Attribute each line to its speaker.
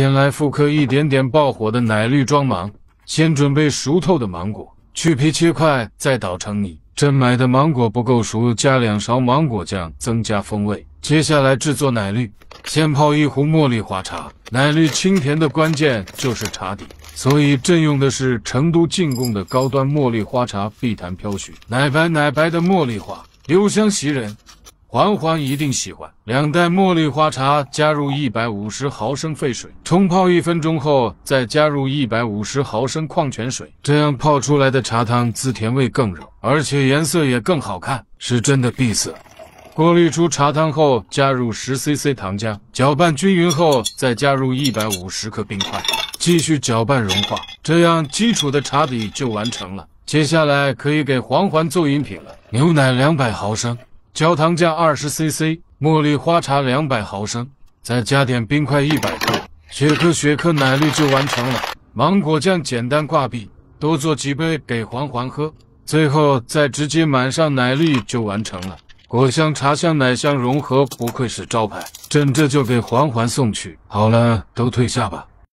Speaker 1: 今天来复刻一点点爆火的奶绿装芒。先准备熟透的芒果，去皮切块，再捣成泥。朕买的芒果不够熟，加两勺芒果酱增加风味。接下来制作奶绿，先泡一壶茉莉花茶。奶绿清甜的关键就是茶底，所以朕用的是成都进贡的高端茉莉花茶，碧潭飘雪，奶白奶白的茉莉花，留香袭人。环环一定喜欢。两袋茉莉花茶加入一百五十毫升沸水冲泡一分钟后，再加入一百五十毫升矿泉水，这样泡出来的茶汤滋甜味更柔，而且颜色也更好看，是真的碧色。过滤出茶汤后，加入十 CC 糖浆，搅拌均匀后，再加入一百五十克冰块，继续搅拌融化。这样基础的茶底就完成了。接下来可以给环环做饮品了。牛奶两百毫升。焦糖酱二十 cc，茉莉花茶两百毫升，再加点冰块一百克，雪克雪克奶绿就完成了。芒果酱简单挂壁，多做几杯给环环喝。最后再直接满上奶绿就完成了，果香、茶香、奶香融合，不愧是招牌。朕这就给环环送去。好了，都退下吧。